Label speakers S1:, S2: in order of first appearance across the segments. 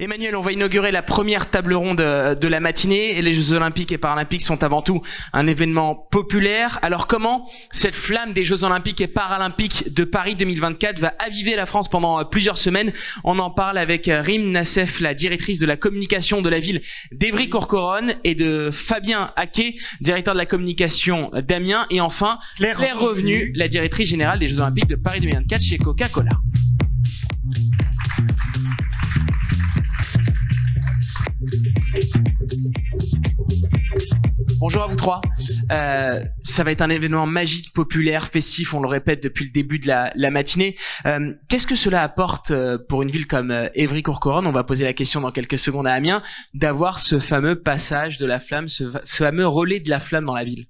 S1: Emmanuel, on va inaugurer la première table ronde euh, de la matinée. et Les Jeux Olympiques et Paralympiques sont avant tout un événement populaire. Alors comment cette flamme des Jeux Olympiques et Paralympiques de Paris 2024 va aviver la France pendant euh, plusieurs semaines On en parle avec euh, Rim Nassef, la directrice de la communication de la ville d'Evry-Courcoronne et de Fabien Aquet, directeur de la communication d'Amiens. Et enfin, Claire, Claire Revenu, la directrice générale des Jeux Olympiques de Paris 2024 chez Coca-Cola. Bonjour à vous trois. Euh, ça va être un événement magique, populaire, festif, on le répète depuis le début de la, matinée. Euh, qu'est-ce que cela apporte euh, pour une ville comme Évry-Courcoronne On va poser la question dans quelques secondes à Amiens, d'avoir ce fameux passage de la flamme, ce fameux relais de la flamme dans la ville.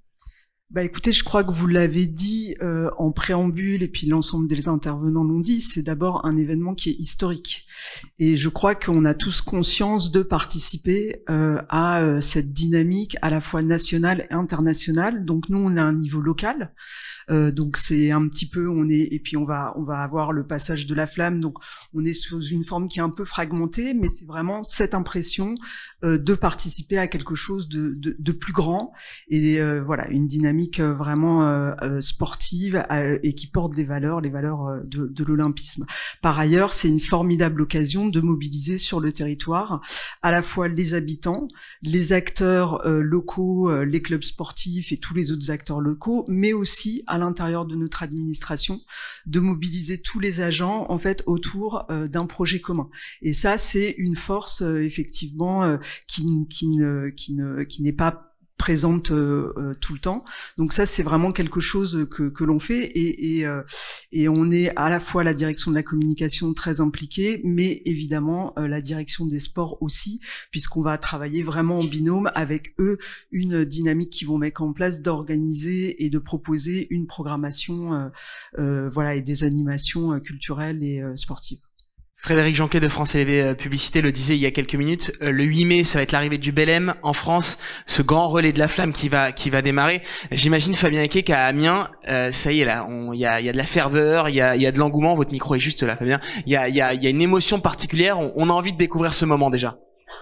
S2: Bah écoutez, je crois que vous l'avez dit euh, en préambule et puis l'ensemble des intervenants l'ont dit, c'est d'abord un événement qui est historique. Et je crois qu'on a tous conscience de participer euh, à euh, cette dynamique à la fois nationale et internationale. Donc nous, on a un niveau local. donc c'est un petit peu, on est et puis on va on va avoir le passage de la flamme. Donc on est sous une forme qui est un peu fragmentée, mais c'est vraiment cette impression de participer à quelque chose de, de, de plus grand et voilà une dynamique euh, vraiment euh, euh, sportive et qui porte des valeurs, les valeurs de, l'olympisme. Par ailleurs, c'est une formidable occasion de mobiliser sur le territoire à la fois les habitants, les acteurs locaux, les clubs sportifs et tous les autres acteurs locaux, mais aussi à l'intérieur de notre administration, de mobiliser tous les agents en fait autour d'un projet commun. Et ça, c'est une force effectivement qui, qui, ne, qui, ne, qui n'est pas présente euh, euh, tout le temps. Donc ça, c'est vraiment quelque chose que, que l'on fait et, et, euh, et, on est à la fois la direction de la communication très impliquée, mais évidemment la direction des sports aussi, puisqu'on va travailler vraiment en binôme avec eux une dynamique qu'ils vont mettre en place d'organiser et de proposer une programmation, voilà, et des animations culturelles et sportives.
S1: Frédéric Jonquet de France TV euh, Publicité le disait il y a quelques minutes, euh, le 8 mai, ça va être l'arrivée du Belém en France, ce grand relais de la flamme qui va qui va démarrer. J'imagine Fabien Equet qu'à Amiens, euh, ça y est là, il y a, y a, de la ferveur, il y a, y a, de l'engouement, votre micro est juste là Fabien, il y a, y a, une émotion particulière, on a envie de découvrir ce moment déjà.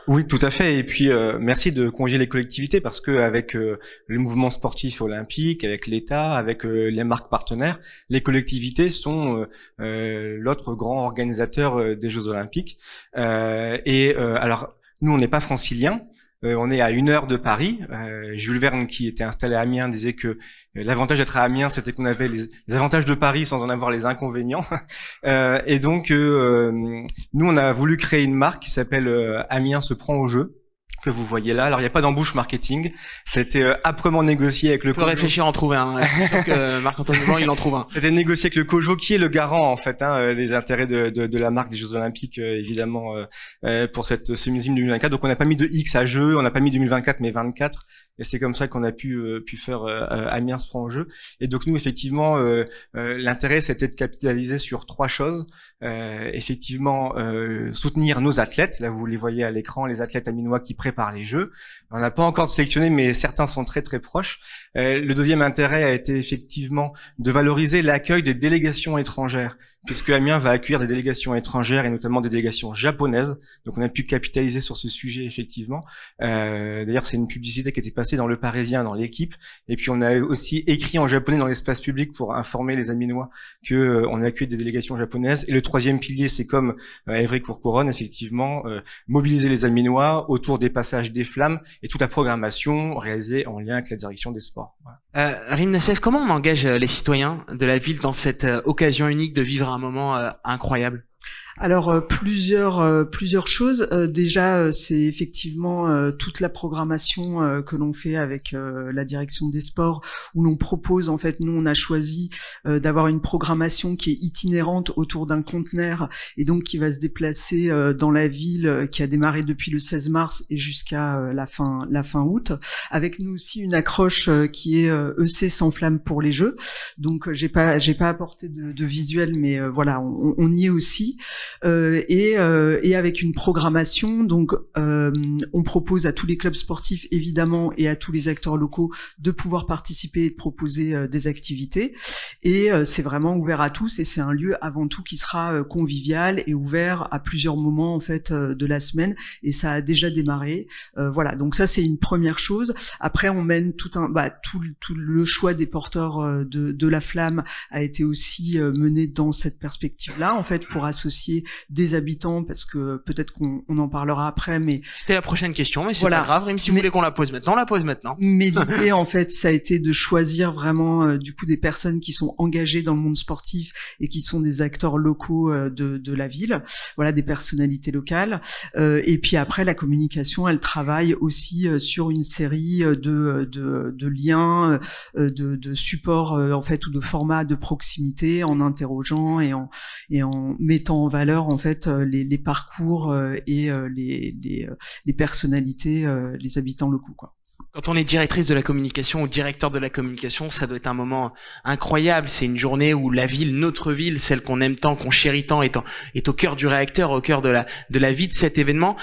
S3: Oui, tout à fait. Et puis, euh, merci de convier les collectivités parce que avec euh, le mouvement sportif olympique, avec l'État, avec euh, les marques partenaires, les collectivités sont l'autre grand organisateur des Jeux olympiques. et alors, nous, on n'est pas franciliens, euh, on est à une heure de Paris. Euh, Jules Verne, qui était installé à Amiens, disait que euh, l'avantage d'être à Amiens, c'était qu'on avait les, avantages de Paris sans en avoir les inconvénients. et donc, nous, on a voulu créer une marque qui s'appelle Amiens se prend au jeu que vous voyez là. Alors, il n'y a pas d'embouche marketing. C'était euh, âprement négocié avec le. Faut réfléchir
S1: en trouver un. Marc-Antoine il en trouve un.
S3: C'était négocié avec le Cojo, qui est le garant en fait hein, euh, des intérêts de, de, la marque des Jeux Olympiques, euh, évidemment, pour cette ce musée 2024. Donc, on n'a pas mis de X à jeu, on n'a pas mis 2024, mais 24 et c'est comme ça qu'on a pu, euh, pu faire euh, euh, Amiens prend en jeu. Et donc nous, effectivement, l'intérêt, c'était de capitaliser sur trois choses. effectivement, soutenir nos athlètes. Là, vous les voyez à l'écran, les athlètes aminois qui préparent les jeux. On n'a pas encore sélectionné, mais certains sont très très proches. le deuxième intérêt a été effectivement de valoriser l'accueil des délégations étrangères puisque Amiens va accueillir des délégations étrangères et notamment des délégations japonaises. Donc on a pu capitaliser sur ce sujet effectivement. Euh, D'ailleurs c'est une publicité qui était passée dans Le Parisien, dans l'équipe. Et puis on a aussi écrit en japonais dans l'espace public pour informer les Aminois que euh, on a accueilli des délégations japonaises. Et le troisième pilier, c'est comme euh, Évry Courcouronne, effectivement, euh, mobiliser les Aminois autour des passages des flammes et toute la programmation réalisée en lien avec la direction des sports. Voilà.
S1: Euh, Rim comment on engage les citoyens de la ville dans cette occasion unique de vivre un moment
S2: euh, incroyable. Alors euh, plusieurs euh, plusieurs choses. Euh, déjà, c'est effectivement toute la programmation que l'on fait avec la direction des sports, où l'on propose en fait, nous on a choisi d'avoir une programmation qui est itinérante autour d'un conteneur et donc qui va se déplacer dans la ville, qui a démarré depuis le 16 mars et jusqu'à la fin la fin août. Avec nous aussi une accroche qui est EC e sans flamme pour les jeux. Donc j'ai pas j'ai pas apporté de, visuel, mais voilà on y est aussi. Euh, et, euh, et, avec une programmation. Donc, euh, on propose à tous les clubs sportifs, évidemment, et à tous les acteurs locaux de pouvoir participer et de proposer des activités. Et c'est vraiment ouvert à tous et c'est un lieu avant tout qui sera convivial et ouvert à plusieurs moments en fait de la semaine. Et ça a déjà démarré. voilà, donc ça c'est une première chose. Après, on mène tout un, bah, tout, tout le choix des porteurs de, de la flamme a été aussi mené dans cette perspective-là, en fait, pour associer des habitants parce que peut-être qu'on en parlera après. Mais c'était
S1: la prochaine question, mais c'est voilà. pas grave. Même si vous voulez qu'on la pose maintenant, on la pose maintenant. Mais l'idée
S2: en fait, ça a été de choisir vraiment euh, du coup des personnes qui sont engagées dans le monde sportif et qui sont des acteurs locaux euh, de, la ville. Voilà des personnalités locales. Euh, et puis après, la communication, elle travaille aussi sur une série de de, liens, de, de supports en fait ou de formats de proximité en interrogeant et en et en mettant en valeur alors en fait euh, les, parcours euh, et euh, les, personnalités, les habitants locaux.
S1: Quand on est directrice de la communication ou directeur de la communication, ça doit être un moment incroyable. C'est une journée où la ville, notre ville, celle qu'on aime tant, qu'on chérit tant, est, au cœur du réacteur, au cœur de la, vie de cet événement.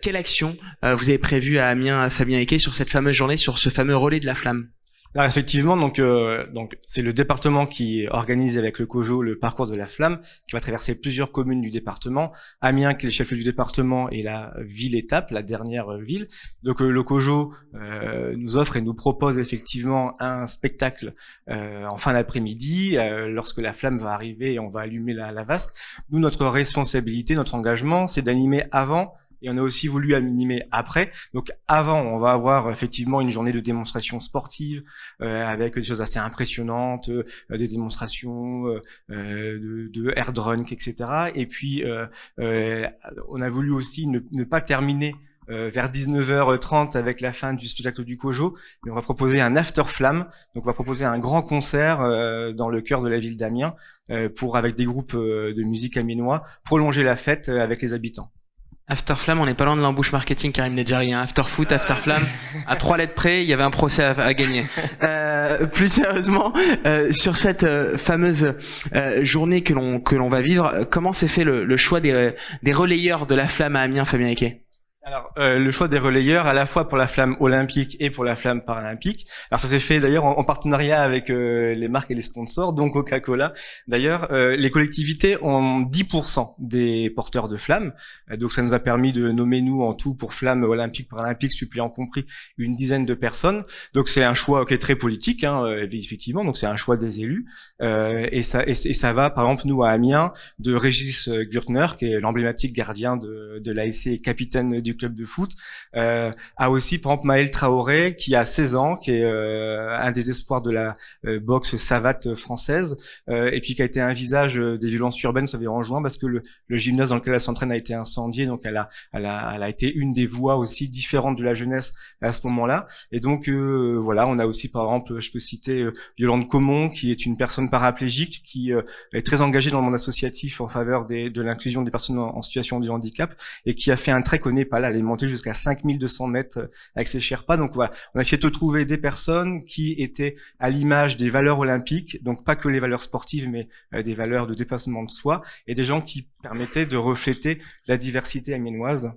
S1: quelle action vous avez prévue à Amiens, à Fabien Equet sur cette fameuse journée, sur ce fameux relais de la flamme alors effectivement,
S3: donc euh, donc c'est le département qui organise avec le COJO le parcours de la flamme, qui va traverser plusieurs communes du département. Amiens, qui est le chef du département, et la ville étape, la dernière ville. Donc euh, le COJO euh, nous offre et nous propose effectivement un spectacle en fin d'après-midi, lorsque la flamme va arriver et on va allumer la, la vasque. Nous, notre responsabilité, notre engagement, c'est d'animer avant et on a aussi voulu animer après. Donc avant, on va avoir effectivement une journée de démonstration sportive euh, avec des choses assez impressionnantes, euh, des démonstrations euh, de, de air drunk, etc. Et puis on a voulu aussi ne, pas terminer vers 19h30 avec la fin du spectacle du Kojo. mais on va proposer un after flamme. Donc on va proposer un grand concert dans le cœur de la ville d'Amiens pour avec des groupes de musique aminois prolonger la fête avec les habitants.
S1: After Flamme, on n'est pas loin de l'embouche marketing Karim hein. After Foot, After Flamme, à trois lettres près, il y avait un procès à, gagner. Euh, plus sérieusement, euh, sur cette euh, fameuse journée que l'on que l'on va vivre, comment s'est fait le, choix des, des relayeurs de la flamme à Amiens, Fabien
S3: alors, euh, le choix des relayeurs, à la fois pour la flamme olympique et pour la flamme paralympique. Alors, ça s'est fait d'ailleurs en, partenariat avec euh, les marques et les sponsors, donc Coca-Cola. D'ailleurs, euh, les collectivités ont 10% des porteurs de flammes. donc, ça nous a permis de nommer, nous, en tout, pour flamme olympique, paralympique, suppléant compris, une dizaine de personnes. Donc, c'est un choix qui est très politique, hein, effectivement. Donc, c'est un choix des élus. et, ça, et, ça va, par exemple, nous, à Amiens, de Régis Gürtner, qui est l'emblématique gardien de, de l'ASC et capitaine du club de foot, euh, a aussi par exemple Maël Traoré qui a 16 ans, qui est euh, un des espoirs de la euh, boxe savate française, euh, et puis qui a été un visage des violences urbaines, ça veut dire en juin, parce que le, le gymnase dans lequel elle s'entraîne a été incendié, donc elle a, elle a, elle a été une des voix aussi différentes de la jeunesse à ce moment-là. Et donc voilà, on a aussi par exemple, je peux citer Yolande Comon, qui est une personne paraplégique, qui est très engagée dans le monde associatif en faveur des, de l'inclusion des personnes en, situation de handicap, et qui a fait un très connu pas elle est jusqu'à 5200 mètres euh, avec ses Sherpas. Donc voilà, on a essayé de trouver des personnes qui étaient à l'image des valeurs olympiques, donc pas que les valeurs sportives, mais euh, des valeurs de dépassement de soi, et des gens qui permettaient de refléter la diversité amiénoise.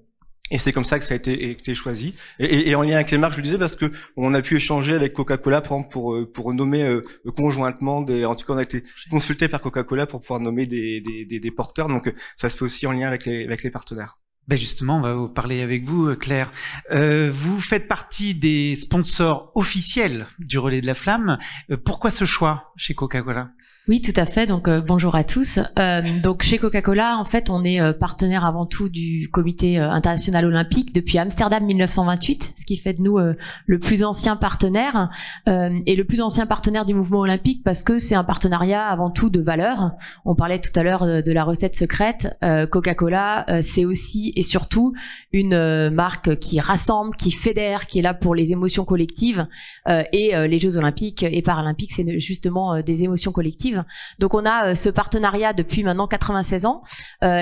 S3: Et c'est comme ça que ça a été, été choisi. Et, et, en lien avec les marques, je le disais, parce que on a pu échanger avec Coca-Cola, pour euh, pour nommer conjointement des. En tout cas, on a été consulté par Coca-Cola pour pouvoir nommer des, des, des, des porteurs. Donc, ça se fait aussi en lien avec les avec les partenaires ben justement, on va vous parler avec vous, euh, Claire. Euh, vous faites partie des sponsors officiels du Relais de la Flamme. Euh, pourquoi ce choix chez Coca-Cola
S4: Oui, tout à fait. Donc euh, bonjour à tous. donc chez Coca-Cola, en fait, on est partenaire avant tout du Comité international olympique depuis Amsterdam 1928, ce qui fait de nous le plus ancien partenaire et le plus ancien partenaire du mouvement olympique parce que c'est un partenariat avant tout de valeur. On parlait tout à l'heure de, de, la recette secrète. Coca-Cola, c'est aussi et surtout une euh, marque qui rassemble, qui fédère, qui est là pour les émotions collectives. Euh, et euh, les Jeux olympiques et paralympiques, c'est justement des émotions collectives. Donc on a ce partenariat depuis maintenant 96 ans.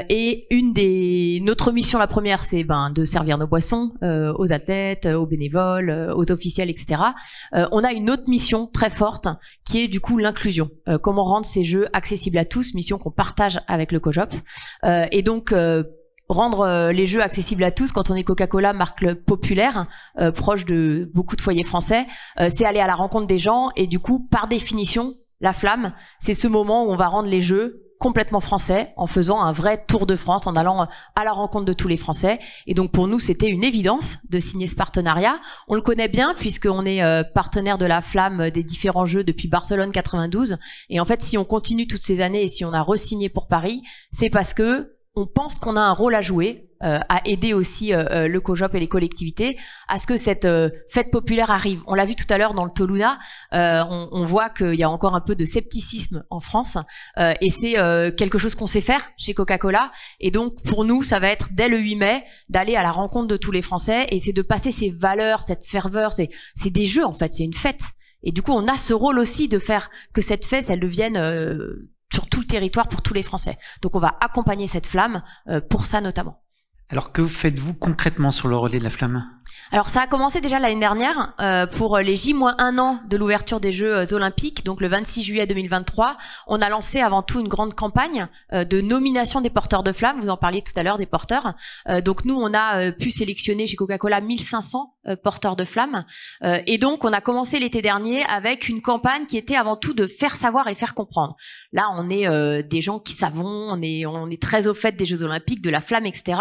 S4: et une des notre mission, la première, c'est ben, de servir nos boissons aux athlètes, aux bénévoles, aux officiels, etc. on a une autre mission très forte qui est du coup l'inclusion. comment rendre ces jeux accessibles à tous, mission qu'on partage avec le COJOP. et donc rendre euh, les jeux accessibles à tous quand on est Coca-Cola, marque populaire, euh, proche de beaucoup de foyers français, euh, c'est aller à la rencontre des gens et du coup, par définition, la flamme, c'est ce moment où on va rendre les jeux complètement français en faisant un vrai tour de France, en allant à la rencontre de tous les Français. Et donc pour nous, c'était une évidence de signer ce partenariat. On le connaît bien puisqu'on est partenaire de la flamme des différents jeux depuis Barcelone 92. Et en fait, si on continue toutes ces années et si on a resigné pour Paris, c'est parce que on pense qu'on a un rôle à jouer, euh, à aider aussi euh, euh, le COJOP et les collectivités à ce que cette fête populaire arrive. On l'a vu tout à l'heure dans le Toluna, on, on, voit qu'il y a encore un peu de scepticisme en France et c'est quelque chose qu'on sait faire chez Coca-Cola. Et donc pour nous, ça va être dès le 8 mai d'aller à la rencontre de tous les Français et c'est de passer ces valeurs, cette ferveur, c'est des jeux en fait, c'est une fête. Et du coup, on a ce rôle aussi de faire que cette fête, elle devienne sur tout le territoire pour tous les Français. Donc on va accompagner cette flamme euh, pour ça notamment.
S3: Alors que faites-vous concrètement sur le relais de la flamme
S4: alors ça a commencé déjà l'année dernière euh, pour les j un an de l'ouverture des Jeux euh, olympiques, donc le 26 juillet 2023. On a lancé avant tout une grande campagne euh, de nomination des porteurs de flamme. vous en parliez tout à l'heure des porteurs. donc nous, on a pu sélectionner chez Coca-Cola 1500 porteurs de flamme et donc on a commencé l'été dernier avec une campagne qui était avant tout de faire savoir et faire comprendre. Là, on est des gens qui savons, on est, on est très au fait des Jeux olympiques, de la flamme, etc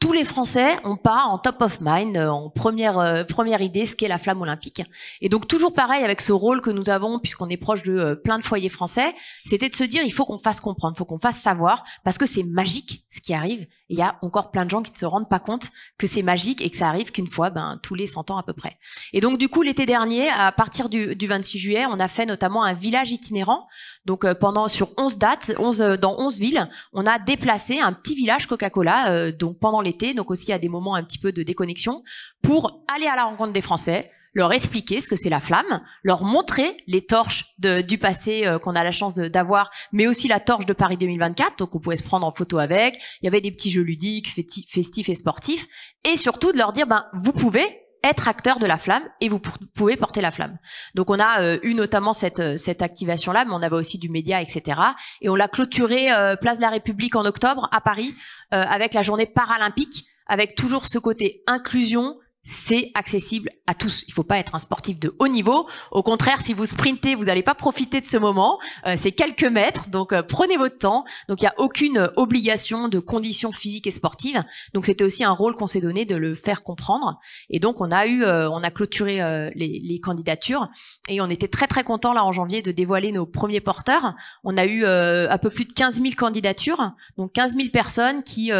S4: tous les Français ont pas en top of mind, euh, en première euh, première idée, ce qu'est la flamme olympique. Et donc toujours pareil avec ce rôle que nous avons, puisqu'on est proche de euh, plein de foyers français, c'était de se dire il faut qu'on fasse comprendre, il faut qu'on fasse savoir, parce que c'est magique ce qui arrive. Il y a encore plein de gens qui ne se rendent pas compte que c'est magique et que ça arrive qu'une fois, ben tous les 100 ans à peu près. Et donc du coup l'été dernier, à partir du, du 26 juillet, on a fait notamment un village itinérant. Donc pendant sur 11 dates, 11 dans 11 villes, on a déplacé un petit village Coca-Cola. donc pendant les donc aussi à des moments un petit peu de déconnexion, pour aller à la rencontre des Français, leur expliquer ce que c'est la flamme, leur montrer les torches du passé euh, qu'on a la chance d'avoir, mais aussi la torche de Paris 2024, donc on pouvait se prendre en photo avec, il y avait des petits jeux ludiques, festifs et sportifs, et surtout de leur dire, ben, vous pouvez être acteur de la flamme et vous pouvez porter la flamme. Donc on a euh, eu notamment cette, euh, cette activation-là, mais on avait aussi du média, etc. Et on l'a clôturé euh, Place de la République en octobre à Paris avec la journée paralympique, avec toujours ce côté inclusion, c'est accessible à tous. Il ne faut pas être un sportif de haut niveau. Au contraire, si vous sprintez, vous n'allez pas profiter de ce moment. Euh, c'est quelques mètres, donc euh, prenez votre temps. Donc il n'y a aucune euh, obligation de conditions physiques et sportives. Donc c'était aussi un rôle qu'on s'est donné de le faire comprendre. Et donc on a eu, on a clôturé les, les, candidatures et on était très très content là en janvier de dévoiler nos premiers porteurs. On a eu un peu plus de 15 000 candidatures, donc 15 000 personnes qui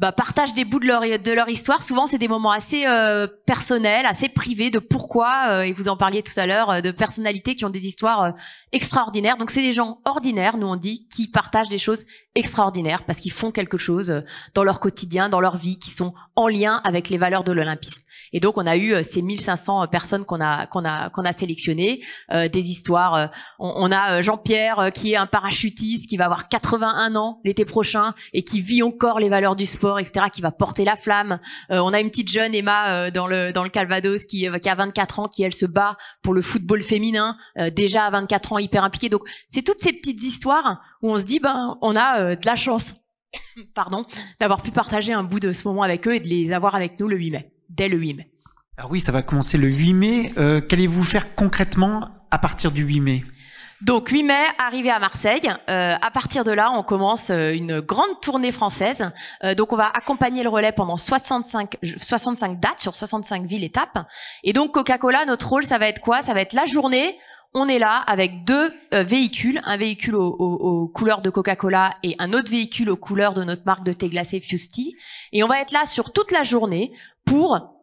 S4: bah, partagent des bouts de leur, de leur histoire. Souvent, c'est des moments assez euh, personnels, assez privés de pourquoi, euh, et vous en parliez tout à l'heure, euh, de personnalités qui ont des histoires extraordinaires. Donc, c'est des gens ordinaires, nous on dit, qui partagent des choses extraordinaires parce qu'ils font quelque chose dans leur quotidien, dans leur vie, qui sont en lien avec les valeurs de l'Olympisme. Et donc on a eu euh, ces 1500 euh, personnes qu'on a qu'on a qu'on a sélectionnées, euh, des histoires. On, a Jean-Pierre qui est un parachutiste qui va avoir 81 ans l'été prochain et qui vit encore les valeurs du sport, etc. Qui va porter la flamme. on a une petite jeune Emma dans le dans le Calvados qui, qui a 24 ans, qui elle se bat pour le football féminin déjà à 24 ans hyper impliquée. Donc c'est toutes ces petites histoires où on se dit ben on a de la chance pardon, d'avoir pu partager un bout de ce moment avec eux et de les avoir avec nous le 8 mai dès le 8 mai.
S3: Alors oui, ça va commencer le 8 mai. Euh, qu'allez-vous faire concrètement à partir du 8 mai
S4: donc 8 mai, arrivé à Marseille. Euh, à partir de là, on commence euh, une grande tournée française. donc on va accompagner le relais pendant 65, 65 dates sur 65 villes étapes. Et donc Coca-Cola, notre rôle, ça va être quoi Ça va être la journée. On est là avec deux véhicules, un véhicule aux couleurs de Coca-Cola et un autre véhicule aux couleurs de notre marque de thé glacé Fusti. Et on va être là sur toute la journée pour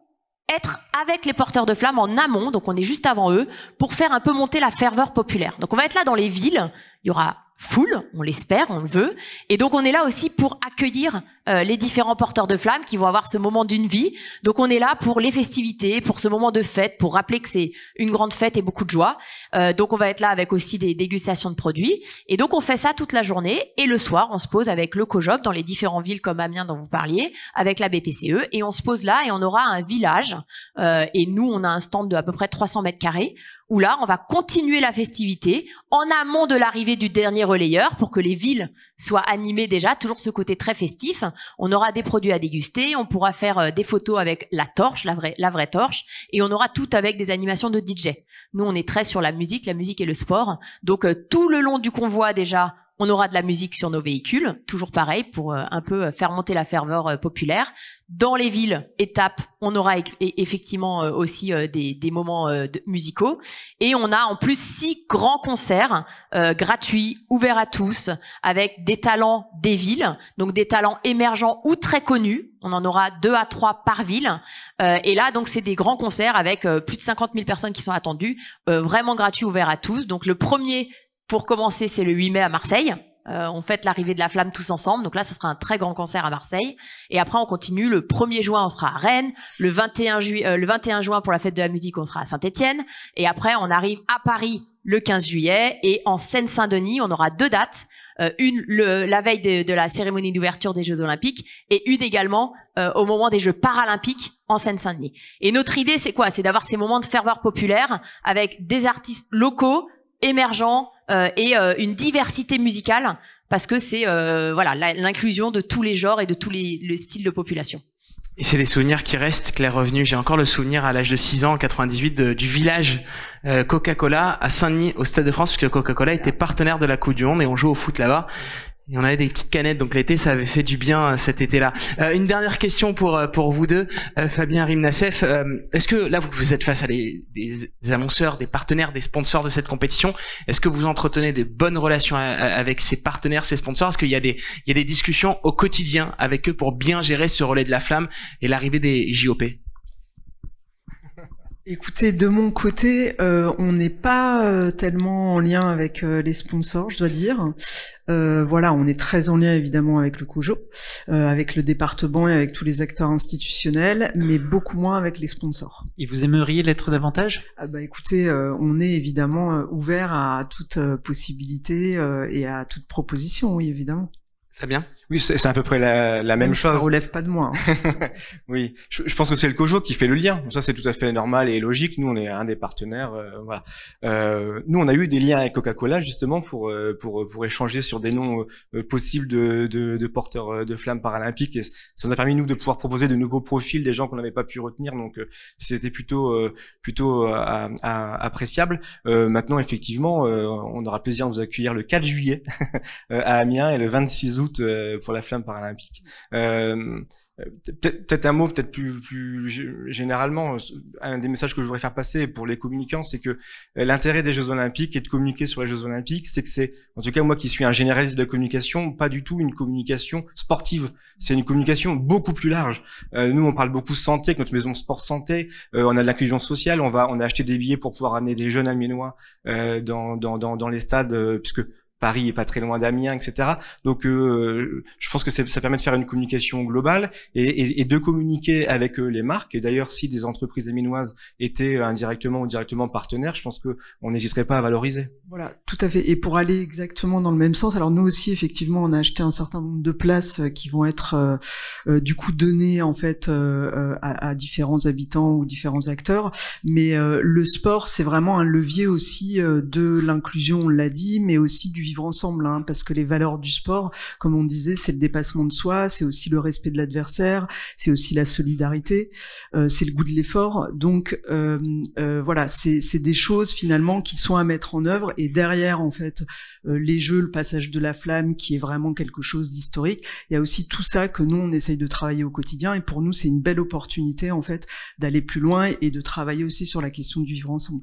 S4: être avec les porteurs de flammes en amont, donc on est juste avant eux, pour faire un peu monter la ferveur populaire. Donc on va être là dans les villes, il y aura foule, on l'espère, on le veut. Et donc on est là aussi pour accueillir euh, les différents porteurs de flammes qui vont avoir ce moment d'une vie. Donc on est là pour les festivités, pour ce moment de fête, pour rappeler que c'est une grande fête et beaucoup de joie. Euh, donc on va être là avec aussi des dégustations de produits. Et donc on fait ça toute la journée. Et le soir, on se pose avec le cojob dans les différentes villes comme Amiens dont vous parliez, avec la BPCE. Et on se pose là et on aura un village. Euh, et nous, on a un stand de à peu près 300 mètres carrés où là, on va continuer la festivité en amont de l'arrivée du dernier relayeurs pour que les villes soient animées déjà, toujours ce côté très festif. On aura des produits à déguster, on pourra faire euh, des photos avec la torche, la vraie, la vraie torche, et on aura tout avec des animations de DJ. Nous, on est très sur la musique, la musique et le sport. Donc, euh, tout le long du convoi déjà, on aura de la musique sur nos véhicules, toujours pareil pour euh, un peu euh, faire monter la ferveur euh, populaire. Dans les villes, étape, on aura effectivement aussi des, moments musicaux. Et on a en plus six grands concerts gratuits, ouverts à tous, avec des talents des villes, donc des talents émergents ou très connus. On en aura deux à trois par ville. et là, donc, c'est des grands concerts avec plus de 50 000 personnes qui sont attendues, vraiment gratuits, ouverts à tous. Donc, le premier pour commencer, c'est le 8 mai à Marseille. Euh, on fête l'arrivée de la flamme tous ensemble. Donc là, ça sera un très grand concert à Marseille. Et après, on continue. Le 1er juin, on sera à Rennes. Le 21, ju euh, le 21 juin, pour la fête de la musique, on sera à Saint-Étienne. Et après, on arrive à Paris le 15 juillet. Et en Seine-Saint-Denis, on aura deux dates. Euh, une le, la veille de, de la cérémonie d'ouverture des Jeux Olympiques et une également au moment des Jeux Paralympiques en Seine-Saint-Denis. Et notre idée, c'est quoi C'est d'avoir ces moments de ferveur populaire avec des artistes locaux, émergents, euh, et euh, une diversité musicale parce que c'est euh, voilà l'inclusion de tous les genres et de tous les, styles de population.
S1: Et c'est des souvenirs qui restent, Claire Revenu. J'ai encore le souvenir à l'âge de 6 ans, en 98, du village Coca-Cola à Saint-Denis, au Stade de France, puisque Coca-Cola était partenaire de la Coupe du Monde et on joue au foot là-bas y en avait des petites canettes, donc l'été, ça avait fait du bien euh, cet été-là. Euh, une dernière question pour euh, pour vous deux, Fabien Rimnasef. Est-ce que là, vous, vous êtes face à des, annonceurs, des partenaires, des sponsors de cette compétition Est-ce que vous entretenez des bonnes relations avec ces partenaires, ces sponsors Est-ce qu'il y il y a des discussions au quotidien avec eux pour bien gérer ce relais de la flamme et l'arrivée des JOP
S2: Écoutez, de mon côté, euh, on n'est pas euh, tellement en lien avec euh, les sponsors, je dois dire. voilà, on est très en lien évidemment avec le COJO, avec le département et avec tous les acteurs institutionnels, mais beaucoup moins avec les sponsors. Et vous aimeriez l'être davantage ah bah, Écoutez, on est évidemment ouvert à toute possibilité et à toute proposition, oui, évidemment
S3: bien. Oui, c'est à peu près la, la même chose. Ça relève
S2: pas de moi. Hein.
S3: oui, je, pense que c'est le COJO qui fait le lien. Ça, c'est tout à fait normal et logique. Nous, on est un des partenaires. Euh, voilà. Euh, nous, on a eu des liens avec Coca-Cola justement pour euh, pour pour échanger sur des noms euh, possibles de, de, de, porteurs de flammes paralympiques. Et ça nous a permis nous de pouvoir proposer de nouveaux profils des gens qu'on n'avait pas pu retenir. Donc, c'était plutôt plutôt appréciable. maintenant, effectivement, on aura plaisir de vous accueillir le 4 juillet à Amiens et le 26 août euh, pour la flamme paralympique. Euh, peut-être un mot, peut-être plus, plus généralement, euh, un des messages que je voudrais faire passer pour les communicants, c'est que l'intérêt des Jeux Olympiques et de communiquer sur les Jeux Olympiques, c'est que c'est, en tout cas moi qui suis un généraliste de la communication, pas du tout une communication sportive. C'est une communication beaucoup plus large. nous, on parle beaucoup santé, que notre maison sport santé. on a de l'inclusion sociale. On va, on a acheté des billets pour pouvoir amener des jeunes amiénois dans, dans, dans, dans les stades, puisque Paris est pas très loin d'Amiens, etc. Donc, euh, je pense que ça permet de faire une communication globale et, et, de communiquer avec euh, les marques. Et d'ailleurs, si des entreprises aminoises étaient indirectement ou directement partenaires, je pense que on n'hésiterait pas à valoriser.
S2: Voilà, tout à fait. Et pour aller exactement dans le même sens, alors nous aussi, effectivement, on a acheté un certain nombre de places euh, qui vont être du coup données en fait à, à, différents habitants ou différents acteurs. Mais le sport, c'est vraiment un levier aussi de l'inclusion, on l'a dit, mais aussi du vivre ensemble, hein, parce que les valeurs du sport, comme on disait, c'est le dépassement de soi, c'est aussi le respect de l'adversaire, c'est aussi la solidarité, euh, c'est le goût de l'effort. Donc euh, euh voilà, c'est des choses finalement qui sont à mettre en œuvre. Et derrière, en fait, euh, les jeux, le passage de la flamme, qui est vraiment quelque chose d'historique, il y a aussi tout ça que nous, on essaye de travailler au quotidien. Et pour nous, c'est une belle opportunité, en fait, d'aller plus loin et de travailler aussi sur la question du vivre ensemble.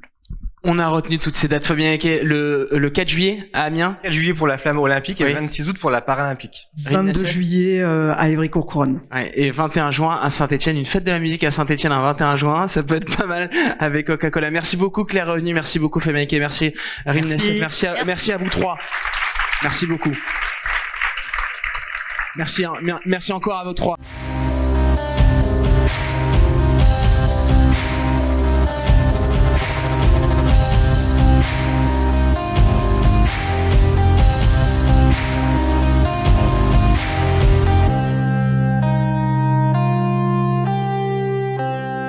S1: On a retenu toutes ces dates. Fabien le, 4 juillet à Amiens. 4 juillet pour la flamme olympique et 26 août pour la paralympique. 22
S2: juillet euh, à Évry-Courcouronne.
S1: et 21 juin à Saint-Etienne. Une fête de la musique à Saint-Etienne un 21 juin. Ça peut être pas mal avec Coca-Cola. Merci beaucoup Claire Revenu. Merci beaucoup Fabien Merci Rine merci. Merci, à, vous trois. Merci beaucoup. Merci, merci encore à vous trois.